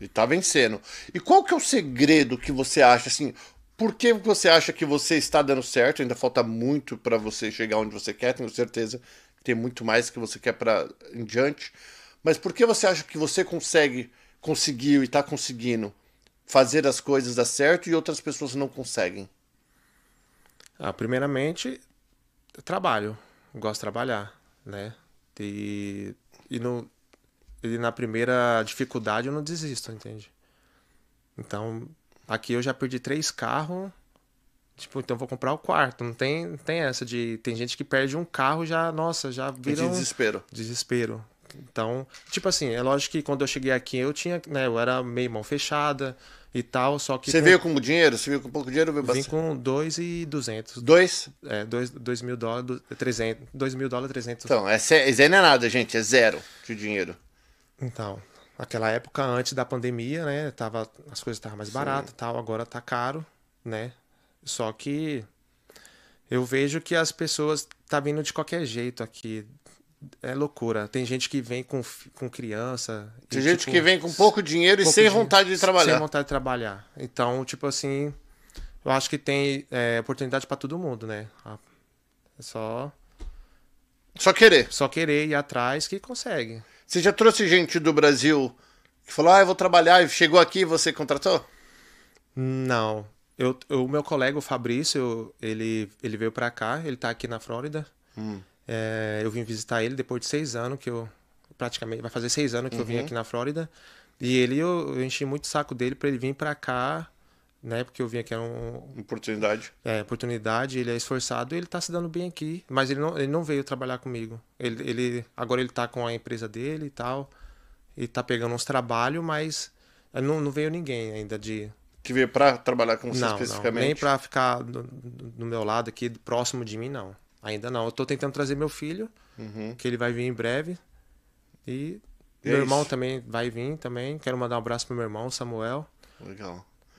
E tá vencendo. E qual que é o segredo que você acha assim? Por que você acha que você está dando certo? Ainda falta muito para você chegar onde você quer, tenho certeza que tem muito mais que você quer para em diante. Mas por que você acha que você consegue, conseguiu e está conseguindo fazer as coisas dar certo e outras pessoas não conseguem? Ah, primeiramente, trabalho. Eu gosto de trabalhar, né? E, e não, e na primeira dificuldade eu não desisto, entende? Então, aqui eu já perdi três carros. Tipo, então vou comprar o quarto. Não tem, não tem essa de. Tem gente que perde um carro já, nossa, já vira. De desespero. desespero. Então, tipo assim, é lógico que quando eu cheguei aqui eu tinha, né, eu era meio mão fechada e tal, só que... Você com... veio com dinheiro? Você veio com pouco dinheiro? Veio Vim com dois e duzentos dois É, dois mil dólares, trezentos dois mil dólares, trezentos Então, é, isso aí não é nada, gente, é zero de dinheiro. Então, aquela época antes da pandemia, né? Tava, as coisas estavam mais baratas tal, agora tá caro, né? Só que eu vejo que as pessoas tá vindo de qualquer jeito aqui. É loucura. Tem gente que vem com, com criança. Tem e, gente tipo, que vem com pouco dinheiro pouco e sem dinheiro, vontade de trabalhar. Sem vontade de trabalhar. Então, tipo assim, eu acho que tem é, oportunidade para todo mundo, né? É só. Só querer. Só querer ir atrás que consegue. Você já trouxe gente do Brasil que falou, ah, eu vou trabalhar, e chegou aqui e você contratou? Não. Eu, eu, o meu colega, o Fabrício, ele, ele veio para cá, ele tá aqui na Flórida. Hum. É, eu vim visitar ele depois de seis anos que eu. Praticamente, vai fazer seis anos que uhum. eu vim uhum. aqui na Flórida. E ele, eu, eu enchi muito o saco dele para ele vir para cá né porque eu vim aqui era é um... Oportunidade. É, oportunidade, ele é esforçado ele tá se dando bem aqui. Mas ele não, ele não veio trabalhar comigo. Ele, ele Agora ele tá com a empresa dele e tal. E tá pegando uns trabalhos, mas eh, não, não veio ninguém ainda de... Que veio para trabalhar com você não, especificamente? Não, nem para ficar do, do, meu lado aqui, próximo de mim, não. Ainda não. Eu tô tentando trazer meu filho, uhum. que ele vai vir em breve. E, e meu é irmão também vai vir também. Quero mandar um abraço pro meu irmão, Samuel. Legal.